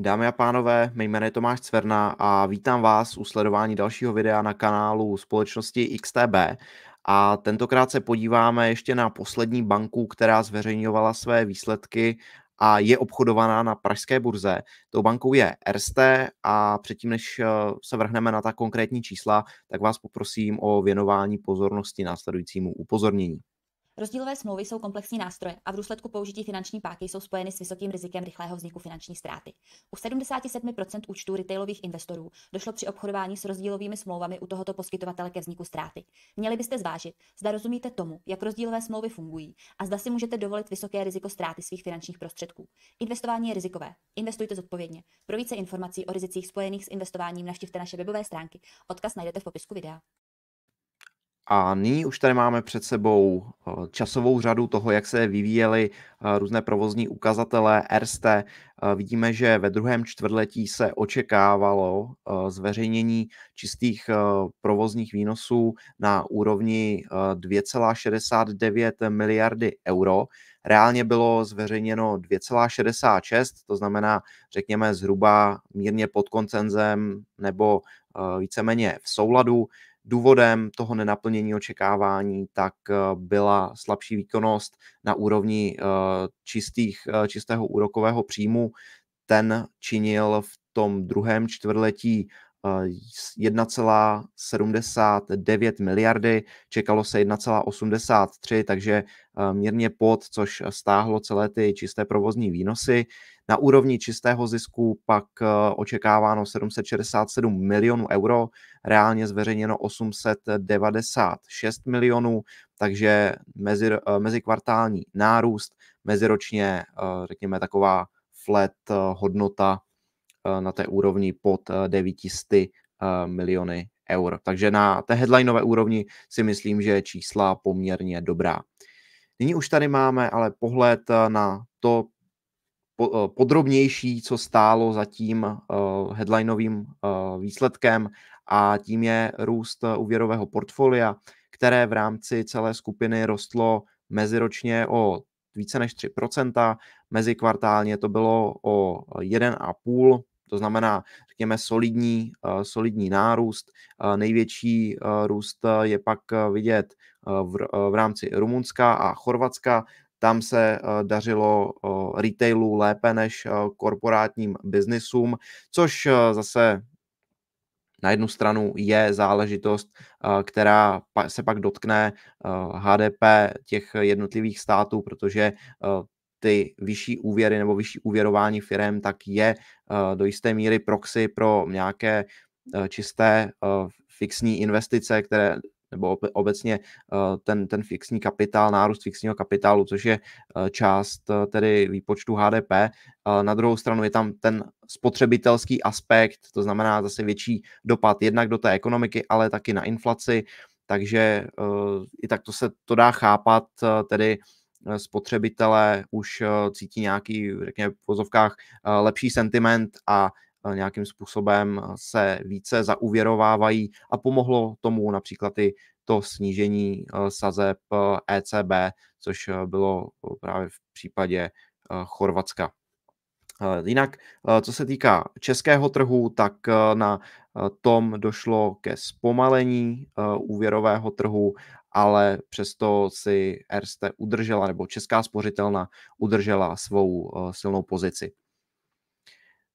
Dámy a pánové, mé jméno je Tomáš Cverna a vítám vás u sledování dalšího videa na kanálu společnosti XTB. A tentokrát se podíváme ještě na poslední banku, která zveřejňovala své výsledky a je obchodovaná na pražské burze. Tou bankou je RST a předtím, než eh, se vrhneme na ta konkrétní čísla, tak vás poprosím o věnování pozornosti následujícímu upozornění. Rozdílové smlouvy jsou komplexní nástroje a v důsledku použití finanční páky jsou spojeny s vysokým rizikem rychlého vzniku finanční ztráty. U 77% účtů retailových investorů došlo při obchodování s rozdílovými smlouvami u tohoto poskytovatele ke vzniku ztráty. Měli byste zvážit, zda rozumíte tomu, jak rozdílové smlouvy fungují a zda si můžete dovolit vysoké riziko ztráty svých finančních prostředků. Investování je rizikové. Investujte zodpovědně. Pro více informací o rizicích spojených s investováním navštivte naše webové stránky. Odkaz najdete v popisku videa. A nyní už tady máme před sebou eh, časovou řadu toho, jak se vyvíjely eh, různé provozní ukazatele RST. Eh, vidíme, že ve druhém čtvrtletí se očekávalo zveřejnění čistých provozních výnosů na úrovni 2,69 miliardy euro. Reálně bylo zveřejněno 2,66, to znamená, řekněme, zhruba mírně pod koncenzem nebo víceméně v souladu. Důvodem toho nenaplnění očekávání tak eh, byla slabší výkonnost na úrovni eh, čistých, eh, čistého úrokového příjmu. Ten činil v tom druhém čtvrtletí 1,79 eh, miliardy, čekalo se 1,83, takže eh, mírně pod, což stáhlo celé ty čisté provozní výnosy. Na úrovni čistého zisku pak eh, očekáváno 767 milionů euro, reálně zveřejněno 896 milionů, takže mezi, mezikvartální nárůst, meziročně, řekněme, taková flat hodnota Eh, na té úrovni pod 900 eh, eh, miliony eur. Takže na té headlineové úrovni si myslím, že je čísla poměrně dobrá. Nyní už tady máme ale pohled na to podrobnější, co stálo za tím headlineovým výsledkem a tím je růst úvěrového portfolia, které v rámci celé skupiny rostlo meziročně o více než 3%, mezikvartálně to bylo o to znamená, řekněme, solidní, eh, solidní nárůst. Eh, největší eh, růst je pak vidět v, rámci Rumunska a Chorvatska. Tam se dařilo retailu lépe než korporátním biznisům, což zase na jednu stranu je záležitost, která se pak dotkne HDP těch jednotlivých států, protože ty vyšší úvěry nebo vyšší úvěrování firm, tak je eh, do jisté míry proxy pro nějaké eh, čisté eh, fixní investice, které nebo obecně ten, ten fixní kapitál, nárůst fixního kapitálu, což je část tedy výpočtu HDP. Na druhou stranu je tam ten spotřebitelský aspekt, to znamená zase větší dopad jednak do té ekonomiky, ale taky na inflaci, takže i tak to se to dá chápat tedy Eh, spotřebitelé už eh, cítí nějaký, řekněme, v pozovkách eh, lepší sentiment a nějakým způsobem se více zauvěrovávají a pomohlo tomu například i to snížení sazeb ECB, e což bylo právě v případě Chorvatska. Jinak, co se týká českého trhu, tak na tom došlo ke zpomalení úvěrového trhu ale přesto si Erste udržela, nebo Česká spořitelna udržela svou eh, silnou pozici.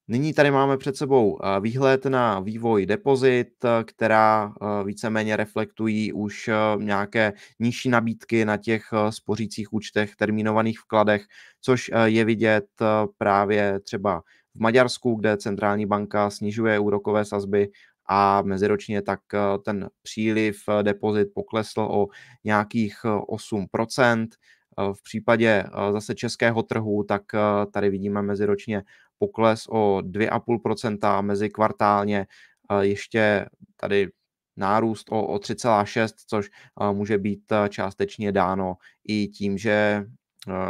Nyní tady máme před sebou eh, výhled na vývoj depozit, eh, která víceméně reflektují už nějaké nižší nabídky na těch spořících účtech, termínovaných vkladech, což je vidět právě třeba v Maďarsku, kde centrální banka snižuje úrokové sazby a meziročně tak eh, ten příliv eh, depozit poklesl o nějakých 8%. Eh, v případě zase českého trhu, tak tady vidíme meziročně pokles o 2,5% kvartálně ještě tady nárůst o, o 3,6, což může být částečně dáno i tím, že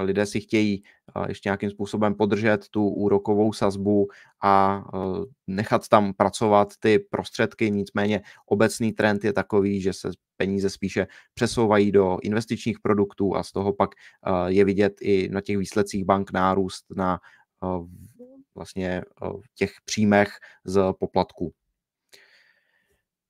lidé si chtějí ještě nějakým způsobem podržet tu úrokovou sazbu a nechat tam pracovat ty prostředky, nicméně obecný trend je takový, že se peníze spíše přesouvají do investičních produktů a z toho pak je vidět i na těch výsledcích bank nárůst na vlastně těch příjmech z poplatků.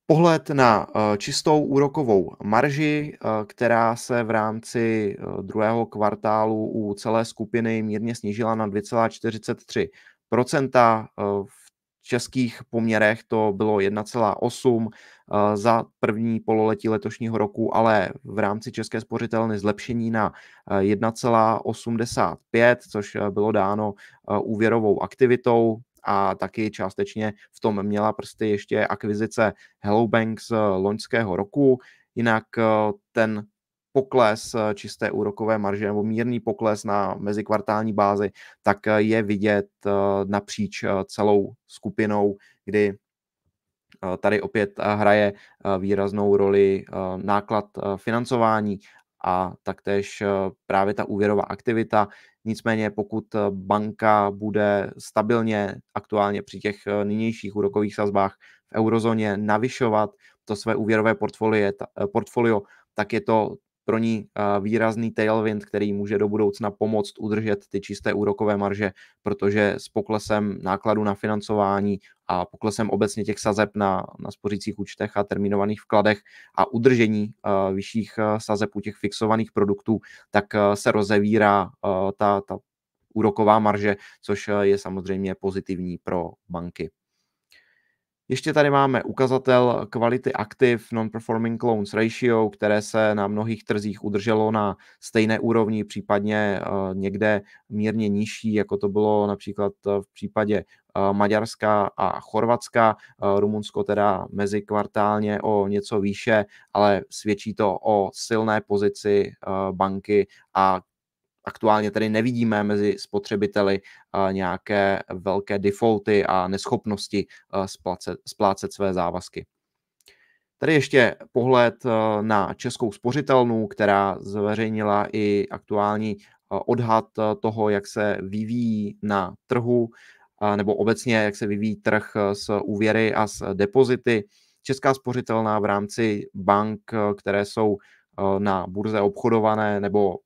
Pohled na eh, čistou úrokovou marži, eh, která se v rámci eh, druhého kvartálu u celé skupiny mírně snížila na 2,43 v českých poměrech to bylo 1,8 za první pololetí letošního roku, ale v rámci České spořitelny zlepšení na 1,85, což bylo dáno úvěrovou aktivitou, a taky částečně v tom měla prsty ještě akvizice Hello Bank z eh, loňského roku. Jinak eh, ten pokles eh, čisté úrokové marže nebo mírný pokles na mezikvartální bázi, tak je vidět napříč celou skupinou, kdy tady opět hraje výraznou roli náklad financování a taktéž právě ta úvěrová aktivita, Nicméně pokud eh, banka bude stabilně aktuálně při těch eh, nynějších úrokových sazbách v eurozóně navyšovat to své úvěrové portfolio, eh, portfolio tak je to pro ní výrazný tailwind, který může do budoucna pomoct udržet ty čisté úrokové marže, protože s poklesem nákladu na financování a poklesem obecně těch sazeb na, na spořících účtech a terminovaných vkladech a udržení vyšších sazeb u těch fixovaných produktů, tak se rozevírá ta, ta úroková marže, což je samozřejmě pozitivní pro banky. Ještě tady máme ukazatel kvality aktiv non-performing loans ratio, které se na mnohých trzích udrželo na stejné úrovni, případně eh, někde mírně nižší, jako to bylo například eh, v případě eh, Maďarska a Chorvatska. Rumunsko teda mezi kvartálně o něco výše, ale svědčí to o silné pozici banky a aktuálně tedy nevidíme mezi spotřebiteli nějaké velké defaulty a neschopnosti splácet, splácet své závazky. Tady ještě pohled na Českou spořitelnu, která zveřejnila i aktuální odhad toho, jak se vyvíjí na trhu nebo obecně, jak se vyvíjí trh s úvěry a s depozity. Česká spořitelná v rámci bank, které jsou na burze obchodované nebo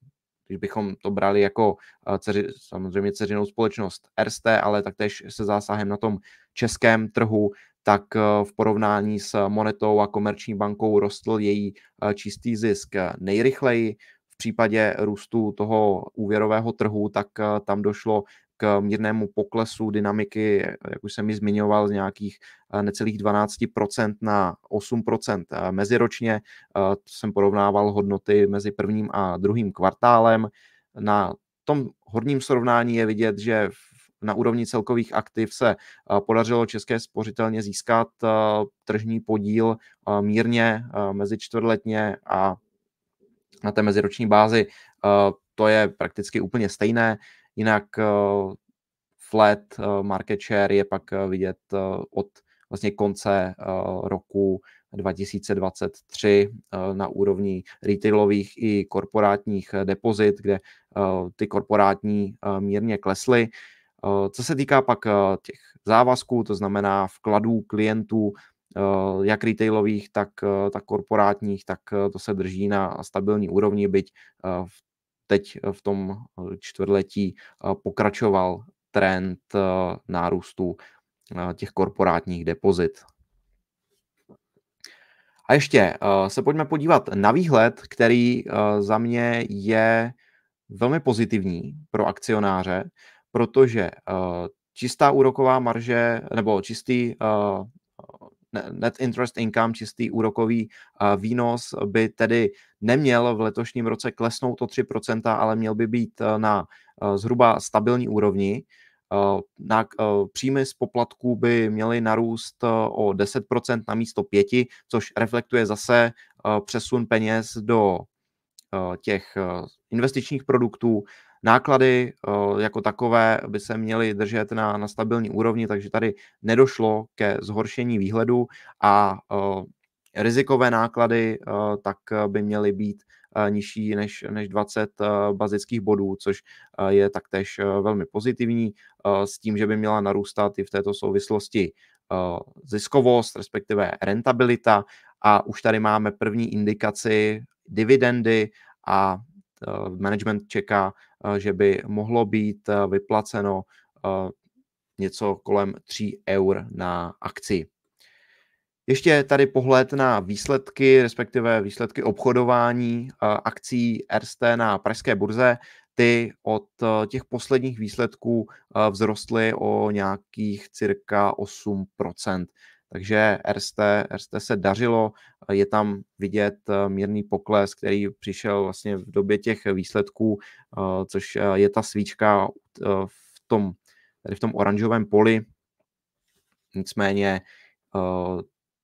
když bychom to brali jako eh, dceři, samozřejmě ceřinou společnost RST, ale taktéž se zásahem na tom českém trhu, tak eh, v porovnání s Monetou a Komerční bankou rostl její eh, čistý zisk nejrychleji. V případě růstu toho úvěrového trhu, tak tam došlo k mírnému poklesu dynamiky, jak už jsem ji zmiňoval, z nějakých eh, necelých 12% na 8% eh, meziročně. Eh, to jsem porovnával hodnoty mezi prvním a druhým kvartálem. Na tom horním srovnání je vidět, že na úrovni celkových aktiv se podařilo České spořitelně získat tržní podíl mírně mezi čtvrtletně a na té meziroční bázi to je prakticky úplně stejné. Jinak eh, flat eh, market share je pak eh, vidět od vlastně konce roku 2023 na úrovni retailových i korporátních depozit, kde ty korporátní mírně klesly. Co se týká pak těch závazků, to znamená vkladů klientů, jak retailových, tak, tak korporátních, tak to se drží na stabilní úrovni, byť v teď eh, v tom eh, čtvrtletí eh, pokračoval trend nárůstu těch korporátních depozit. A ještě se pojďme podívat na výhled, který za mě je velmi pozitivní pro akcionáře, protože čistá úroková marže nebo čistý net interest income, čistý úrokový výnos, by tedy neměl v letošním roce klesnout o 3%, ale měl by být e, na e, zhruba stabilní úrovni. E, na příjmy z poplatků by měly narůst o 10% na místo 5%, což reflektuje zase přesun peněz do těch investičních produktů. Náklady eh, jako takové by se měly držet na, na stabilní úrovni, takže tady nedošlo ke zhoršení výhledu a eh, rizikové náklady eh, tak by měly být nižší než, než 20 bazických bodů, což je taktéž velmi pozitivní, s tím, že by měla narůstat i v této souvislosti ziskovost, respektive rentabilita. A už tady máme první indikaci dividendy a Eh, management čeká, eh, že by mohlo být eh, vyplaceno něco kolem 3 eur na akci. Ještě tady pohled na výsledky, respektive výsledky obchodování akcí RST na pražské burze. Ty od těch posledních výsledků vzrostly o nějakých cirka 8 takže RST, RST se dařilo, je tam vidět eh, mírný pokles, který přišel vlastně v době těch výsledků, eh, což eh, je ta svíčka v tom, tady v tom oranžovém poli. Nicméně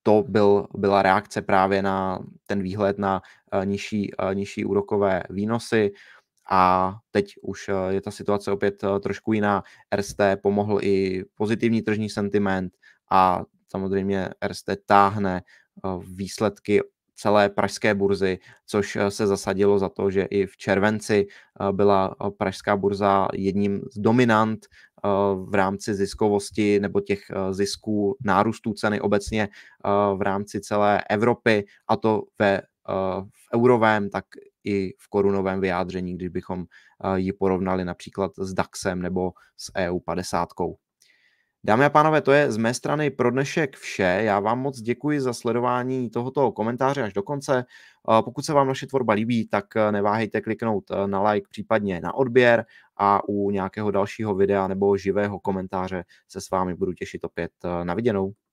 to byl, byla reakce právě na ten výhled na nižší, nižší úrokové výnosy a teď už je ta situace opět trošku jiná. RST pomohl i pozitivní tržní sentiment a Samozřejmě RST táhne eh, výsledky celé pražské burzy, což eh, se zasadilo za to, že i v červenci eh, byla pražská burza jedním z dominant v rámci ziskovosti nebo těch zisků nárůstů ceny obecně v rámci celé Evropy a to ve v eurovém, tak i v korunovém vyjádření, když bychom ji porovnali například s DAXem nebo s EU50. Dámy a pánové, to je z mé strany pro dnešek vše. Já vám moc děkuji za sledování tohoto komentáře až do konce. Eh, pokud se vám naše tvorba líbí, tak eh, neváhejte kliknout eh, na like, případně na odběr a u nějakého dalšího videa nebo živého komentáře se s vámi budu těšit opět na viděnou.